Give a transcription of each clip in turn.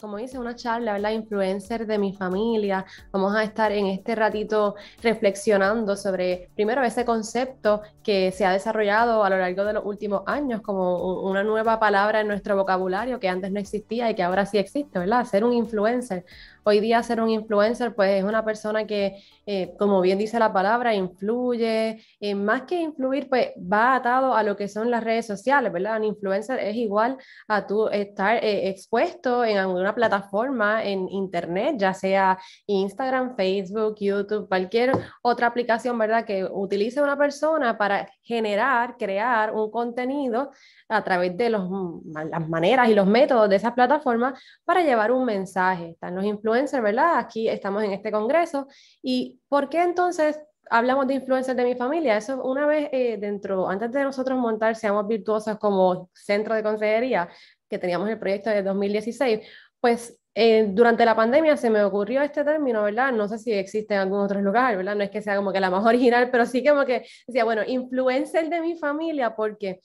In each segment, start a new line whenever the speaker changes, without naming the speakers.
como dice, una charla, ¿verdad? Influencer de mi familia. Vamos a estar en este ratito reflexionando sobre, primero, ese concepto que se ha desarrollado a lo largo de los últimos años como una nueva palabra en nuestro vocabulario que antes no existía y que ahora sí existe, ¿verdad? Ser un influencer. Hoy día ser un influencer pues es una persona que, eh, como bien dice la palabra, influye, eh, más que influir pues va atado a lo que son las redes sociales, ¿verdad? Un influencer es igual a tú estar eh, expuesto en alguna plataforma en internet, ya sea Instagram, Facebook, YouTube, cualquier otra aplicación, ¿verdad? Que utilice una persona para generar, crear un contenido a través de las maneras y los métodos de esas plataformas para llevar un mensaje. Están los influencers influencer, ¿verdad? Aquí estamos en este congreso. ¿Y por qué entonces hablamos de influencers de mi familia? Eso una vez eh, dentro, antes de nosotros montar Seamos Virtuosos como centro de consejería, que teníamos el proyecto de 2016, pues eh, durante la pandemia se me ocurrió este término, ¿verdad? No sé si existe en algún otro lugar, ¿verdad? No es que sea como que la más original, pero sí como que decía, bueno, influencer de mi familia, porque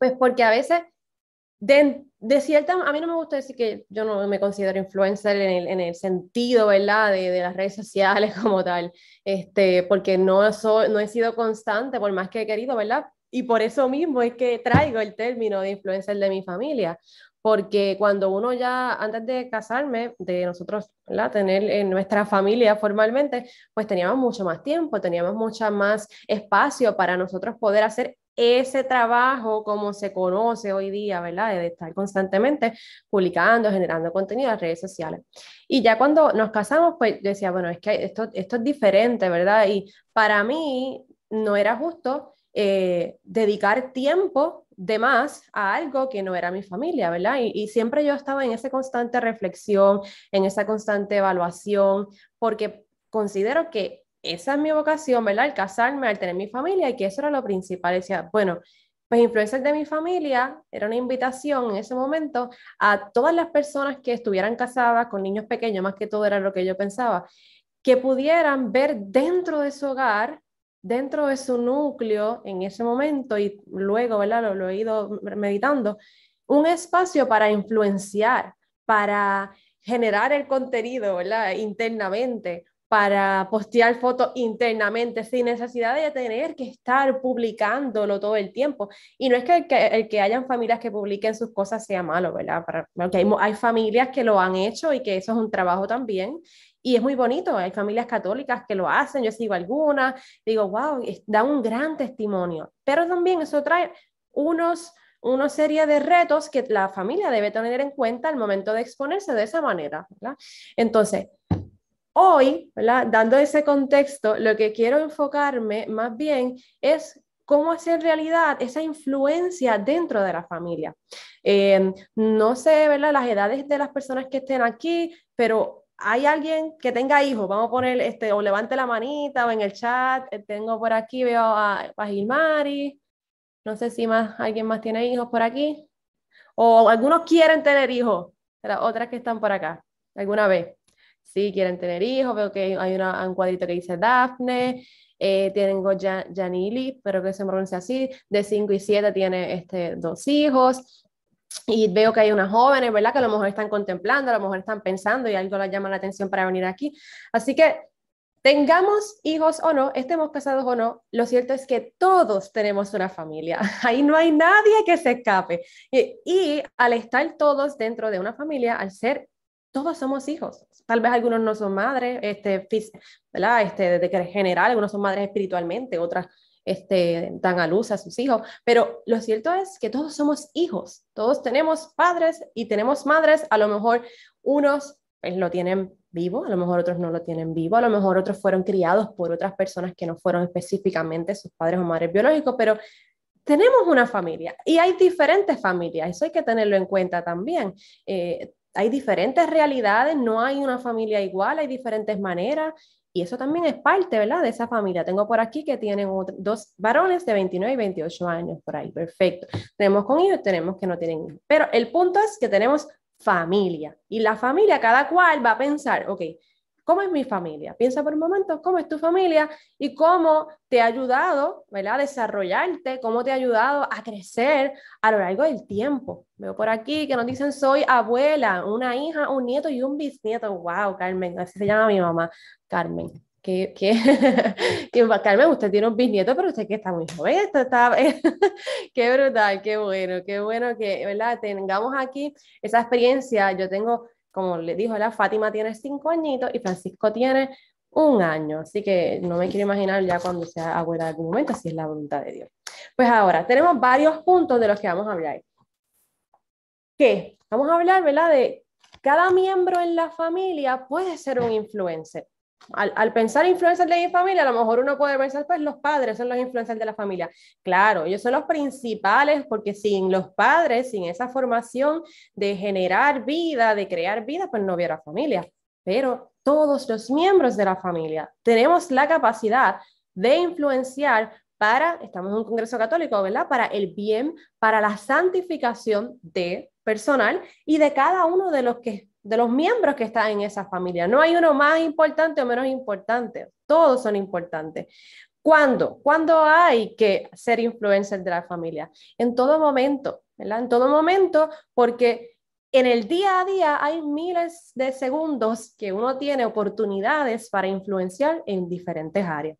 Pues porque a veces de, de, cierta, a mí no me gusta decir que yo no me considero influencer en el, sentido, ¿verdad?, de, de, las redes sociales como tal, este, porque no, no he sido constante por más que he querido, ¿verdad? Y por eso mismo es que traigo el término de influencer de mi familia, porque cuando uno ya, antes de casarme, de nosotros ¿verdad? tener en eh, nuestra familia formalmente, pues teníamos mucho más tiempo, teníamos mucho más espacio para nosotros poder hacer ese trabajo como se conoce hoy día, ¿verdad? De estar constantemente publicando, generando contenido en redes sociales. Y ya cuando nos casamos, pues decía, bueno, es que esto, es diferente, ¿verdad? Y para mí no era justo eh, dedicar tiempo de más a algo que no era mi familia, ¿verdad? Y, y, siempre yo estaba en esa constante reflexión, en esa constante evaluación, porque considero que esa es mi vocación, ¿verdad? Al casarme, al tener mi familia, y que eso era lo principal. Decía, bueno, pues Influencer de mi familia era una invitación en ese momento a todas las personas que estuvieran casadas con niños pequeños, más que todo era lo que yo pensaba, que pudieran ver dentro de su hogar, dentro de su núcleo en ese momento y luego, ¿verdad? Lo, lo he ido meditando, un espacio para influenciar, para generar el contenido, ¿verdad? Internamente, para postear fotos internamente sin necesidad de tener que estar publicándolo todo el tiempo. Y no es que el que, hayan familias que publiquen sus cosas sea malo, ¿verdad? porque hay, hay, familias que lo han hecho y que eso es un trabajo también. Y es muy bonito, hay familias católicas que lo hacen, yo sigo algunas, digo, wow, da un gran testimonio. Pero también eso trae unos una serie de retos que la familia debe tener en cuenta al momento de exponerse de esa manera. ¿verdad? Entonces, Hoy, dando ese contexto, lo que quiero enfocarme más bien es cómo hacer realidad esa influencia dentro de la familia. Em, no sé las edades de las personas que estén aquí, pero hay alguien que tenga hijos, vamos a poner, este, o levante la manita o en el chat, eh, tengo por aquí, veo a, Gilmari, no sé si más, alguien más tiene hijos por aquí, o algunos quieren tener hijos, otras que están por acá, alguna vez sí quieren tener hijos, veo que hay un cuadrito que dice Daphne, eh, tienen tengo Janili, pero que se pronuncia así, de 5 y 7 tiene este, dos hijos, y veo que hay unas jóvenes, ¿verdad? Que a lo mejor están contemplando, a lo mejor están pensando y algo les llama la atención para venir aquí. Así que tengamos hijos o no, estemos casados o no, lo cierto es que todos tenemos una familia. Ahí no hay nadie que se escape. y al estar todos dentro de una familia, al ser todos somos hijos. Tal vez algunos no son madres, este, ¿verdad? Este, de que general, algunos son madres espiritualmente, otras este, dan a luz a sus hijos, pero lo cierto es que todos somos hijos, todos tenemos padres y tenemos madres, a lo mejor unos pues, lo tienen vivo, a lo mejor otros no lo tienen vivo, a lo mejor otros fueron criados por otras personas que no fueron específicamente sus padres o madres biológicos, pero tenemos una familia y hay diferentes familias, eso hay que tenerlo en cuenta también. Eh, hay diferentes realidades, no hay una familia igual, hay diferentes maneras y eso también es parte, ¿verdad? De esa familia. Tengo por aquí que tienen dos varones de 29 y 28 años por ahí, perfecto. Tenemos con ellos, tenemos que no tienen Pero el punto es que tenemos familia y la familia, cada cual va a pensar, ok, ¿Cómo es mi familia? Piensa por un momento, ¿cómo es tu familia? Y cómo te ha ayudado, ¿verdad? A desarrollarte, cómo te ha ayudado a crecer a lo largo del tiempo. Veo por aquí que nos dicen, soy abuela, una hija, un nieto y un bisnieto. ¡Wow, Carmen! Así se llama mi mamá, Carmen. ¿Qué, qué, Carmen, usted tiene un bisnieto, pero usted que está muy joven, está qué brutal, qué bueno, qué bueno que, ¿verdad? Tengamos aquí esa experiencia. Yo tengo como le dijo la Fátima tiene cinco añitos y Francisco tiene un año, así que no me quiero imaginar ya cuando sea abuela de algún momento, si es la voluntad de Dios. Pues ahora, tenemos varios puntos de los que vamos a hablar. ¿Qué? Vamos a hablar, ¿verdad? De cada miembro en la familia puede ser un influencer al, pensar influencias de la familia, a lo mejor uno puede pensar, pues los padres son los influencers de la familia. Claro, ellos son los principales porque sin los padres, sin esa formación de generar vida, de crear vida, pues no hubiera familia. Pero todos los miembros de la familia tenemos la capacidad de influenciar para, estamos en un Congreso Católico, ¿verdad? Para el bien, para la santificación de personal y de cada uno de los que de los miembros que están en esa familia. No hay uno más importante o menos importante. Todos son importantes. ¿Cuándo? ¿Cuándo hay que ser influencer de la familia? En todo momento, ¿verdad? En todo momento, porque en el día a día hay miles de segundos que uno tiene oportunidades para influenciar en diferentes áreas.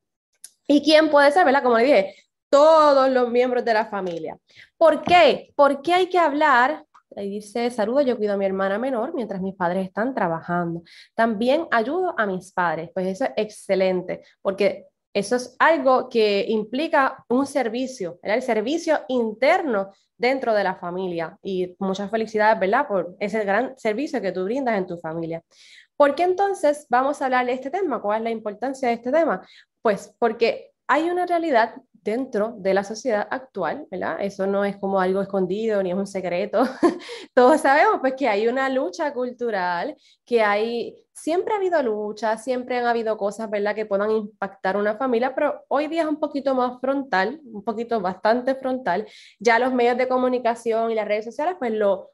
¿Y quién puede ser, verdad? Como le dije, todos los miembros de la familia. ¿Por qué? ¿Por qué hay que hablar Ahí dice, saludo, yo cuido a mi hermana menor mientras mis padres están trabajando. También ayudo a mis padres. Pues eso es excelente, porque eso es algo que implica un servicio, el servicio interno dentro de la familia. Y muchas felicidades, ¿verdad? Por ese gran servicio que tú brindas en tu familia. ¿Por qué entonces vamos a hablar de este tema? ¿Cuál es la importancia de este tema? Pues porque hay una realidad dentro de la sociedad actual, ¿verdad? Eso no es como algo escondido ni es un secreto. Todos sabemos pues que hay una lucha cultural, que hay siempre ha habido lucha, siempre han habido cosas, ¿verdad?, que puedan impactar una familia, pero hoy día es un poquito más frontal, un poquito bastante frontal. Ya los medios de comunicación y las redes sociales pues lo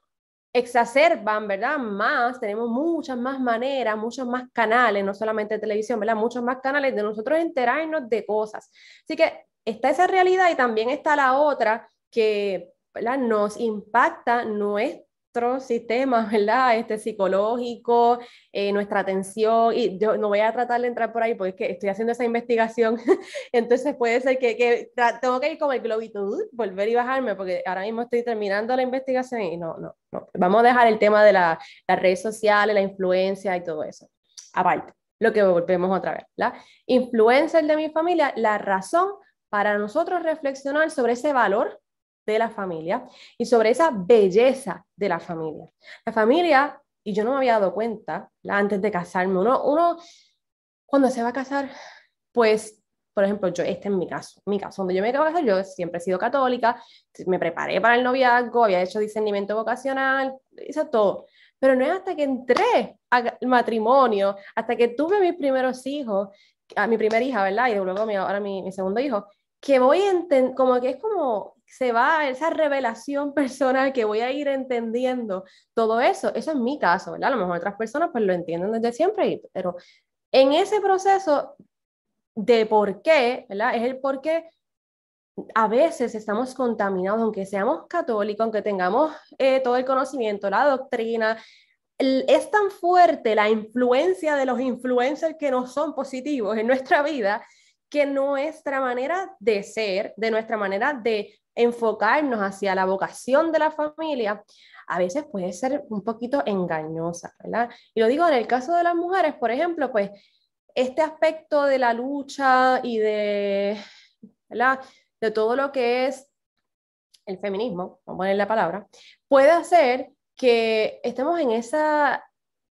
exacerban, ¿verdad? Más, tenemos muchas más maneras, muchos más canales, no solamente televisión, ¿verdad? Muchos más canales de nosotros enterarnos de cosas. Así que está esa realidad y también está la otra que nos impacta nuestro sistema ¿verdad? Este psicológico, eh, nuestra atención, y yo no voy a tratar de entrar por ahí porque estoy haciendo esa investigación, entonces puede ser que, tengo que ir con el globito, uh, volver y bajarme, porque ahora mismo estoy terminando la investigación y no, no, no. vamos a dejar el tema de la, las redes sociales, la influencia y todo eso, aparte lo que volvemos otra vez, ¿la? Influencer de mi familia, la razón para nosotros reflexionar sobre ese valor de la familia y sobre esa belleza de la familia. La familia, y yo no me había dado cuenta antes de casarme, uno, uno cuando se va a casar, pues, por ejemplo, yo, este es mi caso, mi caso, donde yo me acabo de casar, yo siempre he sido católica, me preparé para el noviazgo, había hecho discernimiento vocacional, hice todo. Pero no es hasta que entré al matrimonio, hasta que tuve mis primeros hijos, a mi primera hija, ¿verdad? Y luego mi, ahora mi segundo hijo, que voy a entender, como que es como se va esa revelación personal que voy a ir entendiendo todo eso. Eso es mi caso, ¿verdad? A lo mejor otras personas pues lo entienden desde siempre, pero en ese proceso de por qué, ¿verdad? Es el por qué a veces estamos contaminados, aunque seamos católicos, aunque tengamos eh, todo el conocimiento, la doctrina, es tan fuerte la influencia de los influencers que no son positivos en nuestra vida que nuestra manera de ser, de nuestra manera de enfocarnos hacia la vocación de la familia, a veces puede ser un poquito engañosa, ¿verdad? Y lo digo en el caso de las mujeres, por ejemplo, pues este aspecto de la lucha y de, ¿verdad? de todo lo que es el feminismo, vamos a poner la palabra, puede hacer que estemos en esa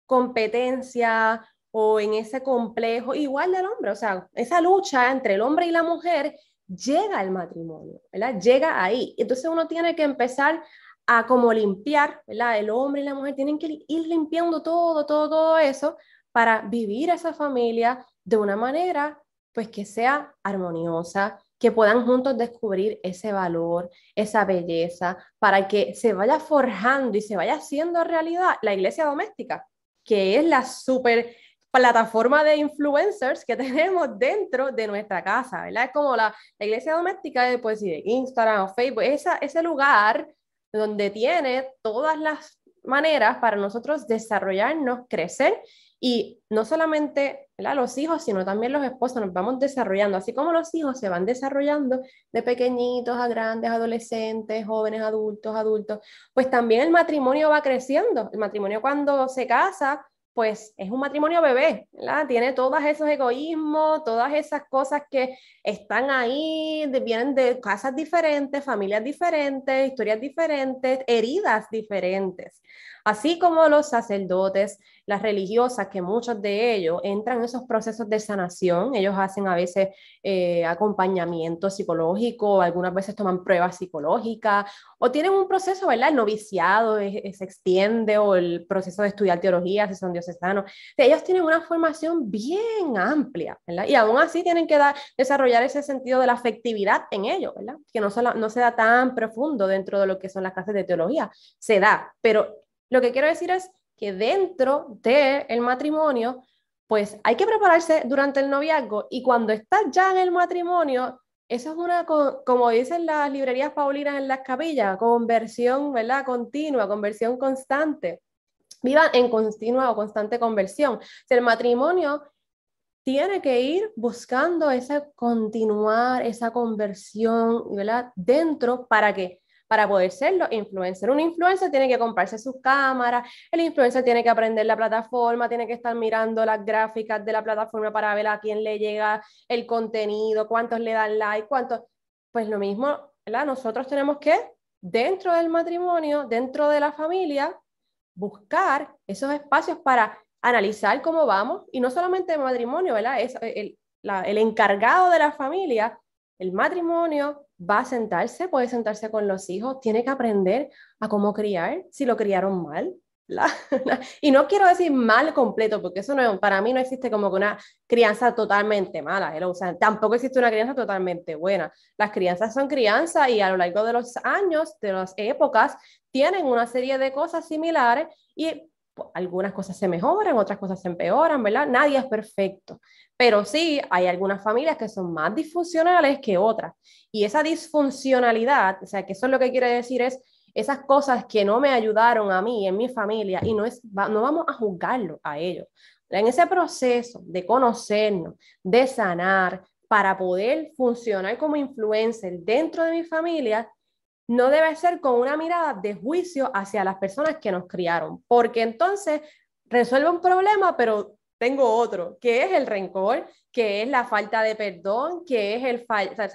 competencia o en ese complejo, igual del hombre, o sea, esa lucha entre el hombre y la mujer llega al matrimonio, ¿verdad? Llega ahí. Entonces uno tiene que empezar a como limpiar, ¿verdad? El hombre y la mujer tienen que ir limpiando todo, todo, todo eso para vivir esa familia de una manera pues que sea armoniosa, que puedan juntos descubrir ese valor, esa belleza, para que se vaya forjando y se vaya haciendo realidad la iglesia doméstica, que es la súper plataforma de influencers que tenemos dentro de nuestra casa, ¿verdad? Es como la, iglesia doméstica de, eh, pues, de Instagram o Facebook, ese lugar donde tiene todas las maneras para nosotros desarrollarnos, crecer y no solamente los hijos, sino también los esposos nos vamos desarrollando, así como los hijos se van desarrollando de pequeñitos a grandes, adolescentes, jóvenes, adultos, adultos, pues también el matrimonio va creciendo. El matrimonio cuando se casa pues es un matrimonio bebé, ¿verdad? Tiene todos esos egoísmos, todas esas cosas que están ahí, vienen de casas diferentes, familias diferentes, historias diferentes, heridas diferentes así como los sacerdotes, las religiosas, que muchos de ellos entran en esos procesos de sanación, ellos hacen a veces eh, acompañamiento psicológico, algunas veces toman pruebas psicológicas o tienen un proceso, ¿verdad? El noviciado eh, eh, se extiende o el proceso de estudiar teología, si son diocesanos. ellos tienen una formación bien amplia, ¿verdad? Y aún así tienen que desarrollar ese sentido de la afectividad en ellos, ¿verdad? Que no, no se da tan profundo dentro de lo que son las clases de teología, se da, pero lo que quiero decir es que dentro del matrimonio, pues hay que prepararse durante el noviazgo y cuando estás ya en el matrimonio, eso es una, como dicen las librerías paulinas en las capillas, conversión, ¿verdad? Continua, conversión constante. Vivan en continua o constante conversión. el matrimonio tiene que ir buscando esa continuar, esa conversión, ¿verdad? Dentro para que para poder serlo, influencer. Un influencer tiene que comprarse sus cámaras, el influencer tiene que aprender la plataforma, tiene que estar mirando las gráficas de la plataforma para ver a quién le llega el contenido, cuántos le dan like, cuántos... Pues lo mismo, ¿verdad? Nosotros tenemos que, dentro del matrimonio, dentro de la familia, buscar esos espacios para analizar cómo vamos, y no solamente el matrimonio, ¿verdad? Es el encargado de la familia, el matrimonio, va a sentarse, puede sentarse con los hijos, tiene que aprender a cómo criar, si lo criaron mal. y no quiero decir mal completo, porque eso no, para mí no existe como que una crianza totalmente mala, ¿eh? o tampoco existe una crianza totalmente buena. Las crianzas son crianzas y a lo largo de los años, de las épocas, tienen una serie de cosas similares y algunas cosas se mejoran, otras cosas se empeoran, ¿verdad? Nadie es perfecto, pero sí hay algunas familias que son más disfuncionales que otras. Y esa disfuncionalidad, o sea, que eso es lo que quiere decir es esas cosas que no me ayudaron a mí, en mi familia, y no, es, no vamos a juzgarlo a ellos. En ese proceso de conocernos, de sanar, para poder funcionar como influencer dentro de mi familia, no debe ser con una mirada de juicio hacia las personas que nos criaron, porque entonces resuelve un problema, pero tengo otro, que es el rencor, que es la falta de perdón, que es el fallo, sea,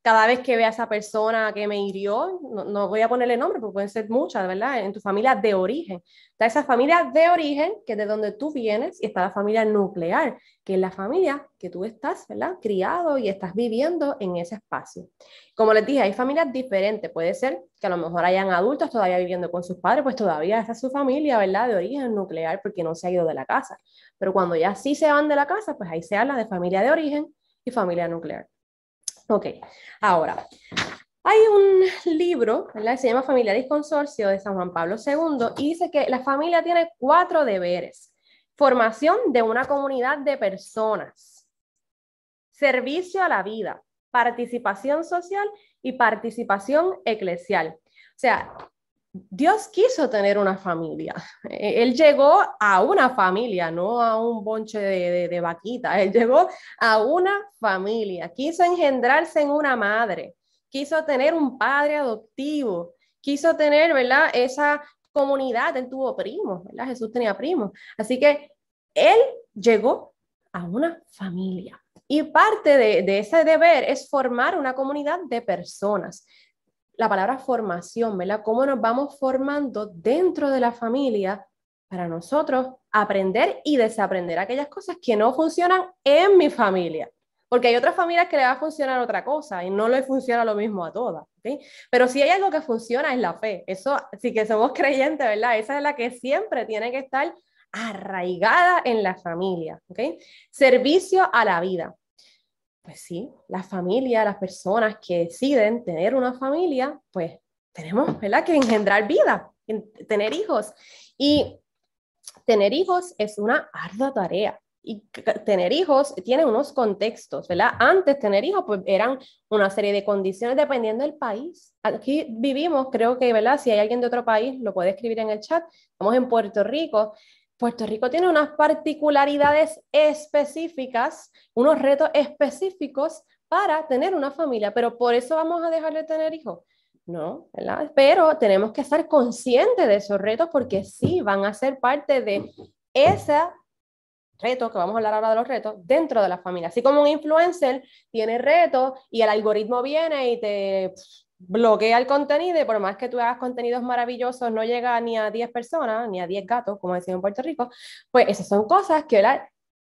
cada vez que ve a esa persona que me hirió, no, voy a ponerle nombre, porque pueden ser muchas, ¿verdad? En tu familia de origen. Está esa familia de origen, que es de donde tú vienes, y está la familia nuclear, que es la familia que tú estás, ¿verdad? Criado y estás viviendo en ese espacio. Como les dije, hay familias diferentes. Puede ser que a lo mejor hayan adultos todavía viviendo con sus padres, pues todavía esa es su familia, ¿verdad? De origen nuclear, porque no se ha ido de la casa. Pero cuando ya sí se van de la casa, pues ahí se habla de familia de origen y familia nuclear. Ok, ahora, hay un libro, ¿verdad? Se llama Familia y Consorcio de San Juan Pablo II y dice que la familia tiene cuatro deberes. Formación de una comunidad de personas, servicio a la vida, participación social y participación eclesial. O sea, Dios quiso tener una familia. E, él llegó a una familia, no a un bonche de, de, vaquita. Él llegó a una familia. Quiso engendrarse en una madre. Quiso tener un padre adoptivo. Quiso tener, ¿verdad? Esa comunidad. Él tuvo primos, ¿verdad? Jesús tenía primos. Así que él llegó a una familia. Y parte de ese deber es formar una comunidad de personas la palabra formación, ¿verdad? Cómo nos vamos formando dentro de la familia para nosotros aprender y desaprender aquellas cosas que no funcionan en mi familia. Porque hay otras familias que le va a funcionar otra cosa y no le funciona lo mismo a todas. ¿okay? Pero si hay algo que funciona es la fe. Eso sí que somos creyentes, ¿verdad? Esa es la que siempre tiene que estar arraigada en la familia. ¿okay? Servicio a la vida pues sí, la familia, las personas que deciden tener una familia, pues tenemos ¿verdad? que engendrar vida, tener hijos. Y tener hijos es una ardua tarea. Y tener hijos tiene unos contextos, ¿verdad? Antes tener hijos pues eran una serie de condiciones dependiendo del país. Aquí vivimos, creo que, ¿verdad? Si hay alguien de otro país, lo puede escribir en el chat. Estamos en Puerto Rico Puerto Rico tiene unas particularidades específicas, unos retos específicos para tener una familia, pero por eso vamos a dejar de tener hijos. No, ¿verdad? Pero tenemos que estar conscientes de esos retos porque sí van a ser parte de ese reto, que vamos a hablar ahora de los retos, dentro de la familia. Así como un influencer tiene retos y el algoritmo viene y te bloquea el contenido y por más que tú hagas contenidos maravillosos, no llega ni a 10 personas, ni a 10 gatos, como decimos en Puerto Rico, pues esas son cosas que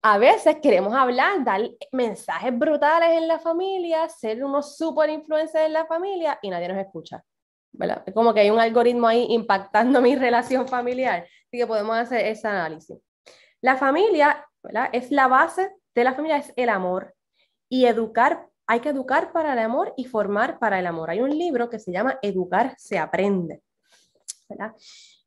a veces queremos hablar, dar mensajes brutales en la familia, ser unos super influencers en la familia y nadie nos escucha. Es como que hay un algoritmo ahí impactando mi relación familiar, así que podemos hacer ese análisis. La familia es la base de la familia, es el amor y educar hay que educar para el amor y formar para el amor. Hay un libro que se llama Educar se aprende.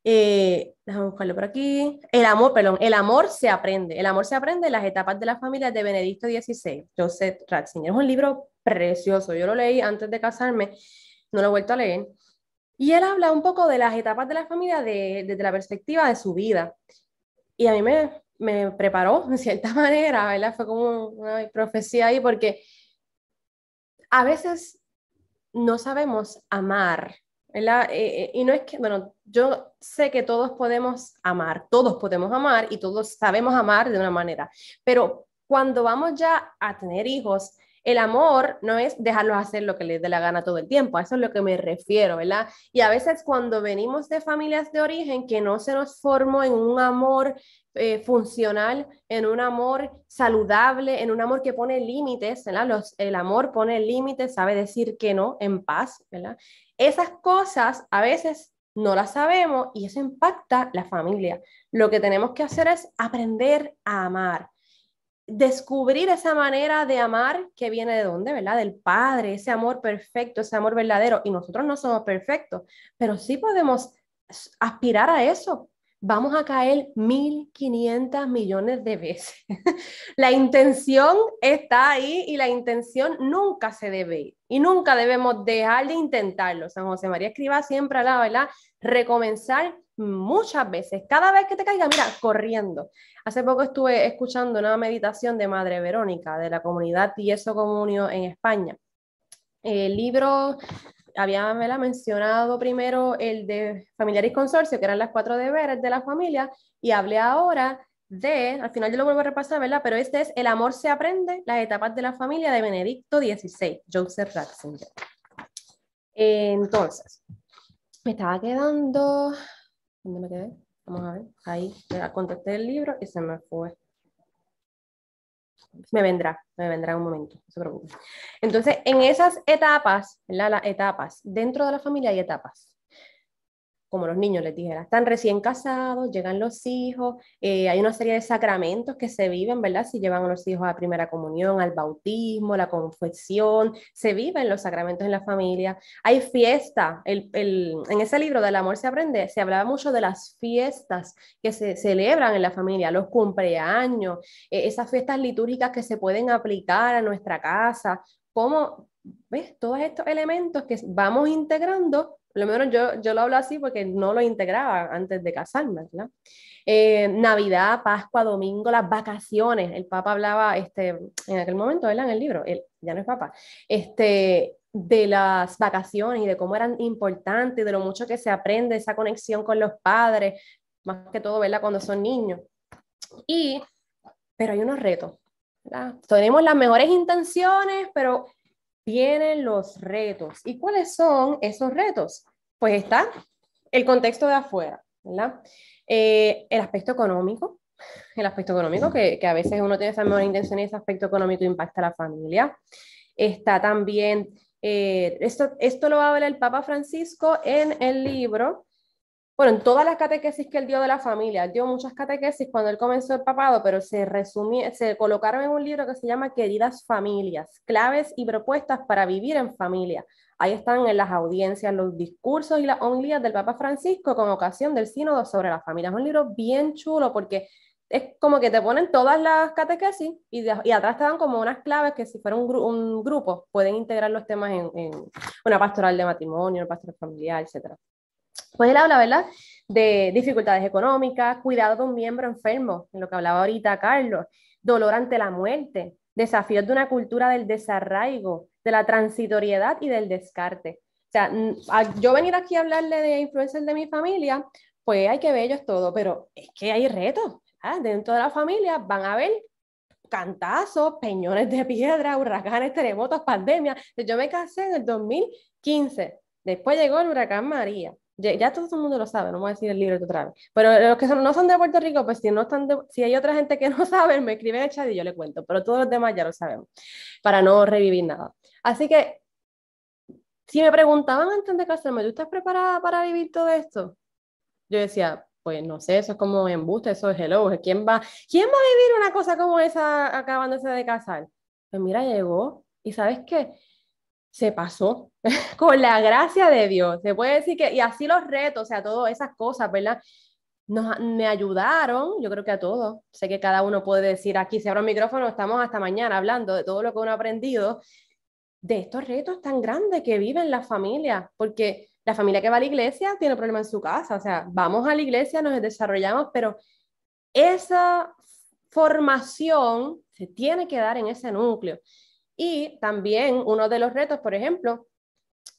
Eh, déjame buscarlo por aquí. El amor, perdón, el amor se aprende. El amor se aprende en las etapas de la familia de Benedicto XVI, Joseph Ratzinger. Es un libro precioso. Yo lo leí antes de casarme, no lo he vuelto a leer. Y él habla un poco de las etapas de la familia desde la perspectiva de su vida. Y a mí me, me preparó, en cierta manera, Fue como una profecía ahí, porque a veces no sabemos amar, eh, eh, y no es que, bueno, yo sé que todos podemos amar, todos podemos amar y todos sabemos amar de una manera, pero cuando vamos ya a tener hijos, el amor no es dejarlos hacer lo que les dé la gana todo el tiempo, eso es lo que me refiero, ¿verdad? Y a veces cuando venimos de familias de origen que no se nos formó en un amor eh, funcional, en un amor saludable, en un amor que pone límites, ¿verdad? el amor pone límites, sabe decir que no en paz, ¿verdad? Esas cosas a veces no las sabemos y eso impacta la familia. Lo que tenemos que hacer es aprender a amar descubrir esa manera de amar que viene de dónde, ¿verdad? Del Padre, ese amor perfecto, ese amor verdadero. Y nosotros no somos perfectos, pero sí podemos aspirar a eso. Vamos a caer 1.500 millones de veces. la intención está ahí y la intención nunca se debe ir. Y nunca debemos dejar de intentarlo. San José María Escriba siempre la ¿verdad? Recomenzar muchas veces. Cada vez que te caiga, mira, corriendo. Hace poco estuve escuchando una meditación de Madre Verónica, de la comunidad Tieso Comunio en España. El libro había me la mencionado primero el de familiar y consorcio, que eran las cuatro deberes de la familia, y hablé ahora de, al final yo lo vuelvo a repasar, ¿verdad? Pero este es El amor se aprende, las etapas de la familia de Benedicto XVI, Joseph Ratzinger. Entonces, me estaba quedando, ¿Dónde me quedé? Vamos a ver. Ahí contesté el libro y se me fue. Me vendrá, me vendrá en un momento, no se preocupe. Entonces, en esas etapas, ¿verdad? las etapas, dentro de la familia hay etapas como los niños les dijera, están recién casados, llegan los hijos, eh, hay una serie de sacramentos que se viven, ¿verdad? Si llevan a los hijos a primera comunión, al bautismo, la confesión, se viven los sacramentos en la familia, hay fiestas, en ese libro del amor se aprende, se hablaba mucho de las fiestas que se celebran en la familia, los cumpleaños, e, esas fiestas litúrgicas que se pueden aplicar a nuestra casa, cómo, ¿ves? Todos estos elementos que vamos integrando lo menos yo, yo lo hablo así porque no lo integraba antes de casarme, ¿verdad? Eh, Navidad, Pascua, Domingo, las vacaciones. El Papa hablaba, este, en aquel momento, ¿verdad? En el libro, él ya no es Papa, este, de las vacaciones y de cómo eran importantes, de lo mucho que se aprende, esa conexión con los padres, más que todo, ¿verdad? Cuando son niños. Y, pero hay unos retos, ¿verdad? Tenemos las mejores intenciones, pero tienen los retos. ¿Y cuáles son esos retos? Pues está el contexto de afuera, eh, el aspecto económico, el aspecto económico, que, a veces uno tiene esa mejor intención y ese aspecto económico impacta a la familia. Está también, eh, esto, esto lo va a el Papa Francisco en el libro bueno, en todas las catequesis que él dio de la familia, dio muchas catequesis cuando él comenzó el papado, pero se, resumió, se colocaron en un libro que se llama Queridas Familias, claves y propuestas para vivir en familia. Ahí están en las audiencias, los discursos y las homilías del Papa Francisco con ocasión del sínodo sobre la familia. Es un libro bien chulo porque es como que te ponen todas las catequesis y, y atrás te dan como unas claves que si fuera un, grupo pueden integrar los temas en, en una pastoral de matrimonio, una pastoral familiar, etcétera. Pues él habla, ¿verdad? De dificultades económicas, cuidado de un miembro enfermo, en lo que hablaba ahorita Carlos, dolor ante la muerte, desafíos de una cultura del desarraigo, de la transitoriedad y del descarte. O sea, yo venir aquí a hablarle de influencers de mi familia, pues hay que ver todo, pero es que hay retos. ¿verdad? Dentro de la familia van a haber cantazos, peñones de piedra, huracanes, terremotos, pandemias. Yo me casé en el 2015, después llegó el huracán María ya, todo el mundo lo sabe, no voy a decir el libro otra vez. pero los que no son de Puerto Rico, pues si, no están si hay otra gente que no sabe, me escriben el chat y yo le cuento, pero todos los demás ya lo sabemos, para no revivir nada. Así que, si me preguntaban antes de casarme, ¿tú estás preparada para vivir todo esto? Yo decía, pues no sé, eso es como embuste, eso es hello, pues, ¿quién va, ¿quién va a vivir una cosa como esa acabándose de casar? Pues mira, llegó, y ¿sabes qué? se pasó con la gracia de Dios. Se puede decir que, y así los retos, o sea, todas esas cosas, ¿verdad? me ayudaron, yo creo que a todos. Sé que cada uno puede decir aquí, se abre un micrófono, estamos hasta mañana hablando de todo lo que uno ha aprendido, de estos retos tan grandes que viven las familias, porque la familia que va a la iglesia tiene problemas en su casa, o sea, vamos a la iglesia, nos desarrollamos, pero esa formación se tiene que dar en ese núcleo. Y también uno de los retos, por ejemplo,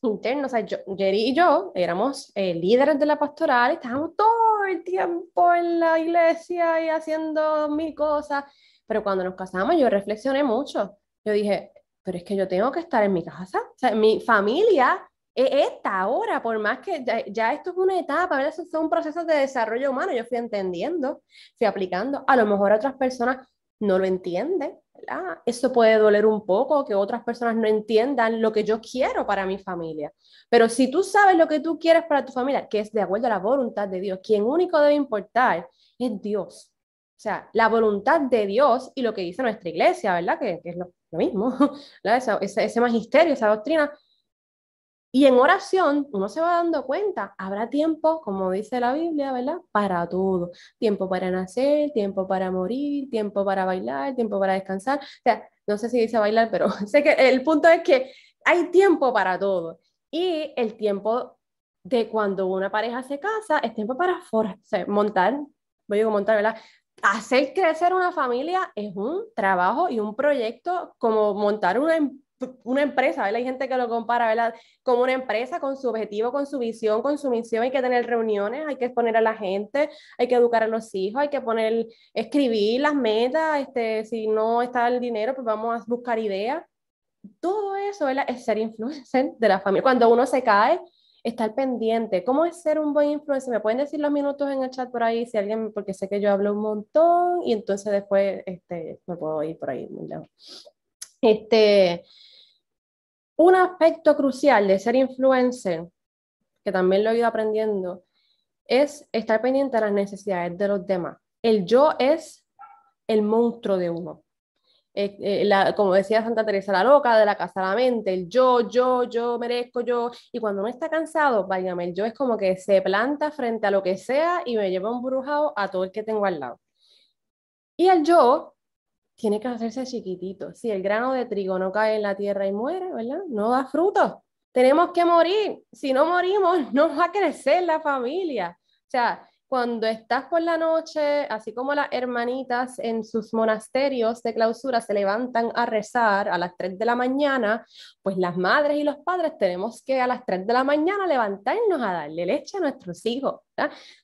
internos, o sea, Jerry y yo éramos eh, líderes de la pastoral, estábamos todo el tiempo en la iglesia y haciendo mil cosas, pero cuando nos casamos yo reflexioné mucho, yo dije, pero es que yo tengo que estar en mi casa, o sea, mi familia está esta ahora, por más que ya, esto es una etapa, ¿verdad? Eso es un proceso de desarrollo humano, yo fui entendiendo, fui aplicando, a lo mejor a otras personas no lo entiende. ¿verdad? Eso puede doler un poco, que otras personas no entiendan lo que yo quiero para mi familia. Pero si tú sabes lo que tú quieres para tu familia, que es de acuerdo a la voluntad de Dios, quien único debe importar es Dios. O sea, la voluntad de Dios y lo que dice nuestra iglesia, ¿verdad? Que, es lo, mismo, ese, magisterio, esa doctrina, y en oración uno se va dando cuenta, habrá tiempo, como dice la Biblia, ¿verdad? Para todo. Tiempo para nacer, tiempo para morir, tiempo para bailar, tiempo para descansar. O sea, no sé si dice bailar, pero sé que el punto es que hay tiempo para todo. Y el tiempo de cuando una pareja se casa es tiempo para forse, montar, voy a montar, ¿verdad? Hacer crecer una familia es un trabajo y un proyecto como montar una empresa una empresa, ¿verdad? Hay gente que lo compara, ¿verdad? Como una empresa con su objetivo, con su visión, con su misión, hay que tener reuniones, hay que exponer a la gente, hay que educar a los hijos, hay que poner, escribir las metas, este, si no está el dinero, pues vamos a buscar ideas. Todo eso ¿verdad? es ser influencer de la familia. Cuando uno se cae, estar pendiente. ¿Cómo es ser un buen influencer? Me pueden decir los minutos en el chat por ahí, si alguien, porque sé que yo hablo un montón y entonces después este, me puedo ir por ahí Este, un aspecto crucial de ser influencer, que también lo he ido aprendiendo, es estar pendiente a las necesidades de los demás. El yo es el monstruo de uno. Eh, eh, como decía Santa Teresa la loca, de la casa la mente, el yo, yo, yo merezco yo. Y cuando uno está cansado, váyame, el yo es como que se planta frente a lo que sea y me lleva un a todo el que tengo al lado. Y el yo tiene que hacerse chiquitito. Si el grano de trigo no cae en la tierra y muere, ¿verdad? No da fruto. Tenemos que morir. Si no morimos, no va a crecer la familia. O sea, cuando estás por la noche, así como las hermanitas en sus monasterios de clausura se levantan a rezar a las 3 de la mañana, pues las madres y los padres tenemos que a las 3 de la mañana levantarnos a darle leche a nuestros hijos.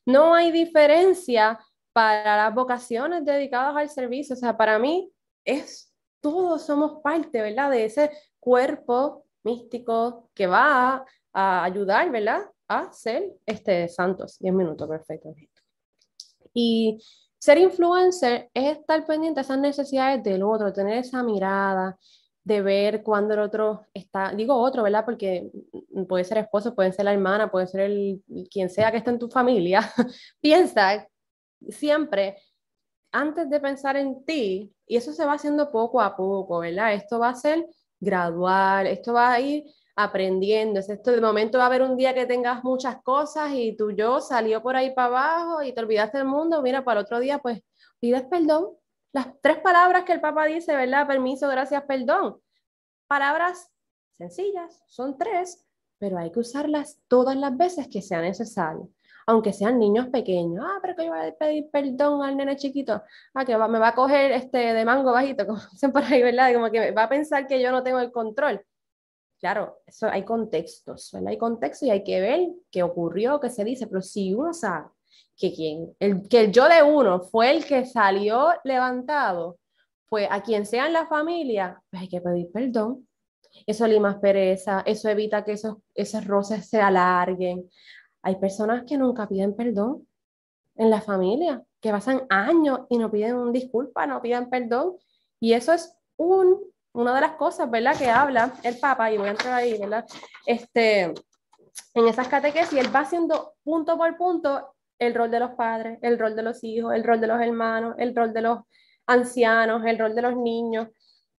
No hay diferencia para las vocaciones dedicadas al servicio. O sea, para mí es, todos somos parte, ¿verdad? De ese cuerpo místico que va a, ayudar, ¿verdad? A ser este, santos. Diez minutos, perfecto. Y ser influencer es estar pendiente a esas necesidades del otro, tener esa mirada, de ver cuando el otro está, digo otro, ¿verdad? Porque puede ser esposo, puede ser la hermana, puede ser el, quien sea que está en tu familia, piensa siempre antes de pensar en ti, y eso se va haciendo poco a poco, ¿verdad? Esto va a ser gradual, esto va a ir aprendiendo. Esto de momento va a haber un día que tengas muchas cosas y tú, yo salió por ahí para abajo y te olvidaste del mundo. Mira, para otro día, pues pides perdón. Las tres palabras que el Papa dice, ¿verdad? Permiso, gracias, perdón. Palabras sencillas, son tres, pero hay que usarlas todas las veces que sea necesario aunque sean niños pequeños. Ah, pero que yo voy a pedir perdón al nene chiquito. Ah, que me va a coger este de mango bajito, como dicen por ahí, ¿verdad? Como que va a pensar que yo no tengo el control. Claro, eso hay contextos, ¿verdad? Hay contextos y hay que ver qué ocurrió, qué se dice, pero si uno sabe que quien, el, que el yo de uno fue el que salió levantado, pues a quien sea en la familia, pues hay que pedir perdón. Eso lima pereza, eso evita que esos, esos roces se alarguen. Hay personas que nunca piden perdón en la familia, que pasan años y no piden un disculpa, no piden perdón. Y eso es un, una de las cosas, ¿verdad?, que habla el Papa, y voy a entrar ahí, ¿verdad? Este, en esas catequesis, él va haciendo punto por punto el rol de los padres, el rol de los hijos, el rol de los hermanos, el rol de los ancianos, el rol de los niños.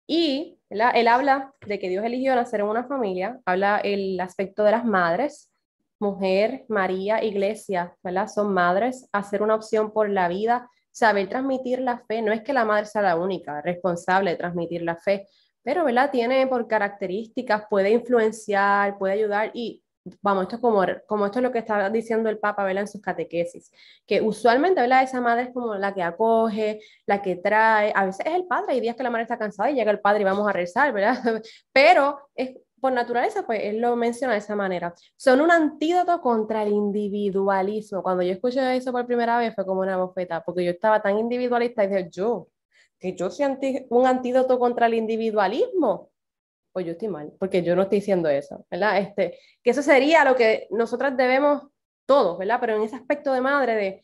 Y él habla de que Dios eligió nacer en una familia, habla el aspecto de las madres, mujer, María, iglesia, ¿verdad? Son madres, hacer una opción por la vida, saber transmitir la fe. No es que la madre sea la única responsable de transmitir la fe, pero, ¿verdad? Tiene por características, puede influenciar, puede ayudar y... Vamos, esto es como, como esto es lo que está diciendo el Papa ¿verdad? en sus catequesis, que usualmente ¿verdad? esa madre es como la que acoge, la que trae, a veces es el padre, hay días que la madre está cansada y llega el padre y vamos a rezar, ¿verdad? Pero es, por naturaleza, pues él lo menciona de esa manera, son un antídoto contra el individualismo. Cuando yo escuché eso por primera vez fue como una bofeta, porque yo estaba tan individualista y dije, yo, que yo soy un antídoto contra el individualismo. Pues yo estoy mal, porque yo no estoy diciendo eso, ¿verdad? Este, que eso sería lo que nosotras debemos todos, ¿verdad? Pero en ese aspecto de madre de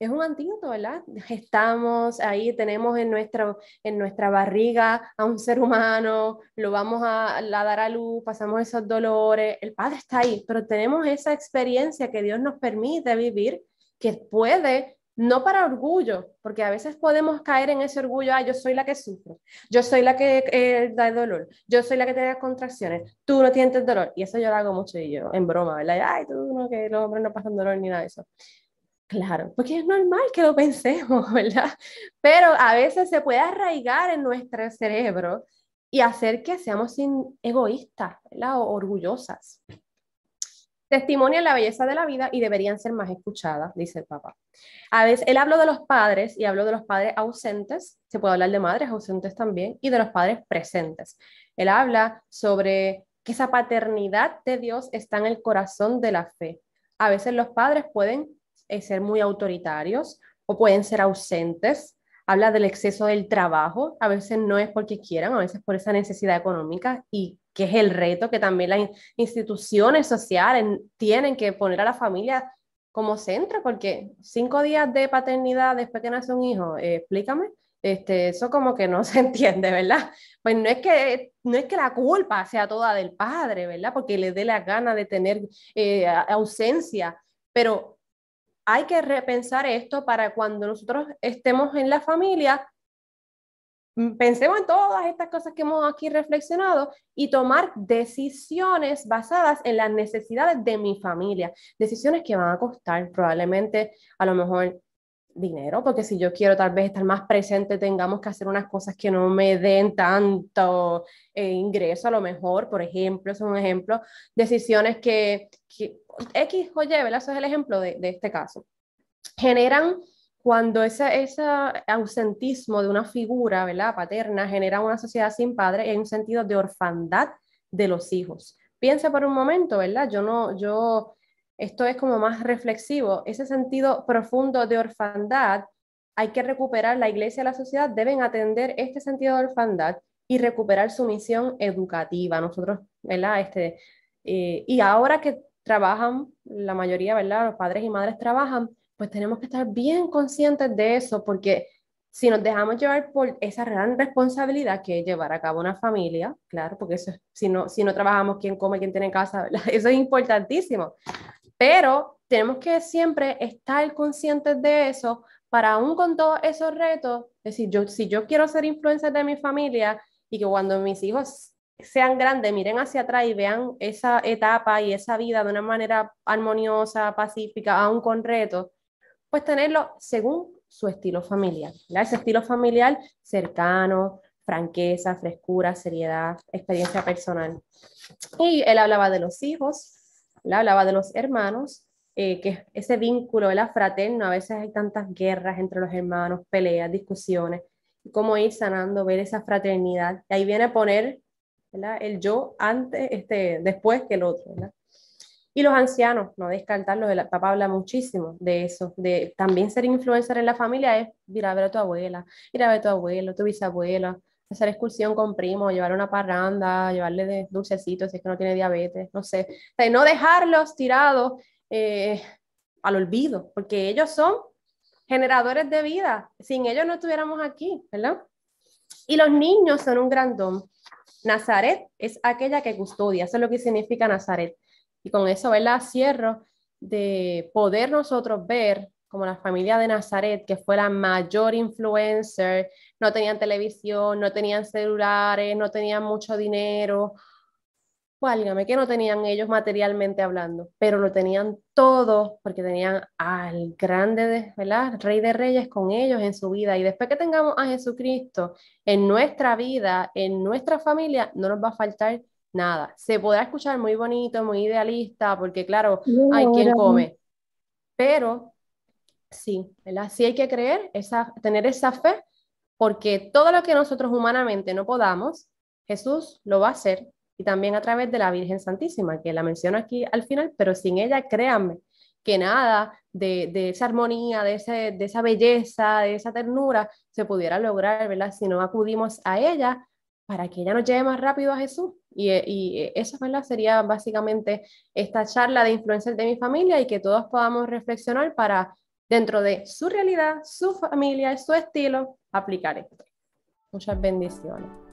es un antídoto, ¿verdad? Estamos ahí, tenemos en, nuestra, en nuestra barriga a un ser humano, lo vamos a, dar a luz, pasamos esos dolores, el Padre está ahí, pero tenemos esa experiencia que Dios nos permite vivir, que puede, no para orgullo, porque a veces podemos caer en ese orgullo, ah, yo soy la que sufre, yo soy la que eh, da el dolor, yo soy la que tiene da contracciones, tú no tienes dolor, y eso yo lo hago mucho y yo, en broma, ¿verdad? Ay, tú no, que los hombres no pasan dolor ni nada de eso. Claro, porque es normal que lo pensemos, ¿verdad? Pero a veces se puede arraigar en nuestro cerebro y hacer que seamos egoístas, ¿verdad? O orgullosas. Testimonian la belleza de la vida y deberían ser más escuchadas, dice el papá. A veces, él habla de los padres y habló de los padres ausentes, se puede hablar de madres ausentes también, y de los padres presentes. Él habla sobre que esa paternidad de Dios está en el corazón de la fe. A veces los padres pueden es eh, ser muy autoritarios o pueden ser ausentes. Habla del exceso del trabajo, a veces no es porque quieran, a veces por esa necesidad económica y que es el reto que también las instituciones sociales tienen que poner a la familia como centro, porque cinco días de paternidad después que nace un hijo, eh, explícame, este, eso como que no se entiende, ¿verdad? Pues no es, que, no es que la culpa sea toda del padre, ¿verdad? Porque le dé la gana de tener eh, ausencia, pero hay que repensar esto para cuando nosotros estemos en la familia, mm, pensemos en todas estas cosas que hemos aquí reflexionado y tomar decisiones basadas en las necesidades de mi familia, decisiones que van a costar probablemente a lo mejor dinero, porque si yo quiero tal vez estar más presente, tengamos que hacer unas cosas que no me den tanto eh, ingreso, a lo mejor, por ejemplo, es un ejemplo, decisiones que, X o Y, ¿verdad? Eso es el ejemplo de, de este caso. Generan cuando ese, ese, ausentismo de una figura ¿verdad? paterna genera una sociedad sin padre, en un sentido de orfandad de los hijos. Piensa por un momento, ¿verdad? Yo no, yo esto es como más reflexivo, ese sentido profundo de orfandad hay que recuperar, la iglesia y la sociedad deben atender este sentido de orfandad y recuperar su misión educativa. Nosotros, ¿verdad? Este, eh, y ahora que trabajan, la mayoría, ¿verdad? Los padres y madres trabajan, pues tenemos que estar bien conscientes de eso, porque si nos dejamos llevar por esa gran responsabilidad que es llevar a cabo una familia, claro, porque si no, si no trabajamos, quién come, quién tiene casa, eso es importantísimo. Pero tenemos que siempre estar conscientes de eso para aún con todos esos retos, es decir, yo, si yo quiero ser influencer de mi familia y que cuando mis hijos sean grandes, miren hacia atrás y vean esa etapa y esa vida de una manera armoniosa, pacífica, aún con retos, pues tenerlo según su estilo familiar, ese estilo familiar cercano, franqueza, frescura, seriedad, experiencia personal. Y él hablaba de los hijos, hablaba de los hermanos, eh, que ese vínculo la fraterno, a veces hay tantas guerras entre los hermanos, peleas, discusiones, cómo ir sanando, ver esa fraternidad. Y ahí viene a poner el yo antes, este, después que el otro. Y los ancianos, no descartarlos, el papá habla muchísimo de eso, de también ser influencer en la familia es ir a ver a tu abuela, ir a ver a tu abuelo, tu bisabuela, hacer excursión con primo, llevar una parranda, llevarle dulcecitos si es que no tiene diabetes, no sé. O no dejarlos tirados eh, al olvido, porque ellos son generadores de vida. Sin ellos no estuviéramos aquí, ¿verdad? Y los niños son un gran don. Nazaret es aquella que custodia, eso es lo que significa Nazaret. Y con eso, la Cierro de poder nosotros ver como la familia de Nazaret, que fue la mayor influencer, no tenían televisión, no tenían celulares, no tenían mucho dinero. Válgame, que no tenían ellos materialmente hablando, pero lo tenían todo porque tenían al grande, de, ¿verdad? Rey de Reyes con ellos en su vida. Y después que tengamos a Jesucristo en nuestra vida, en nuestra familia, no nos va a faltar nada. Se podrá escuchar muy bonito, muy idealista, porque claro, hay quien come. Pero sí, ¿verdad? Sí hay que creer, esa, tener esa fe, porque todo lo que nosotros humanamente no podamos, Jesús lo va a hacer y también a través de la Virgen Santísima, que la menciono aquí al final, pero sin ella, créanme, que nada de, esa armonía, de, esa belleza, de esa ternura se pudiera lograr, ¿verdad? Si no acudimos a ella para que ella nos lleve más rápido a Jesús. Y, y eso, ¿verdad? Sería básicamente esta charla de influencers de mi familia y que todos podamos reflexionar para dentro de su realidad, su familia y su estilo, aplicar esto. Muchas bendiciones.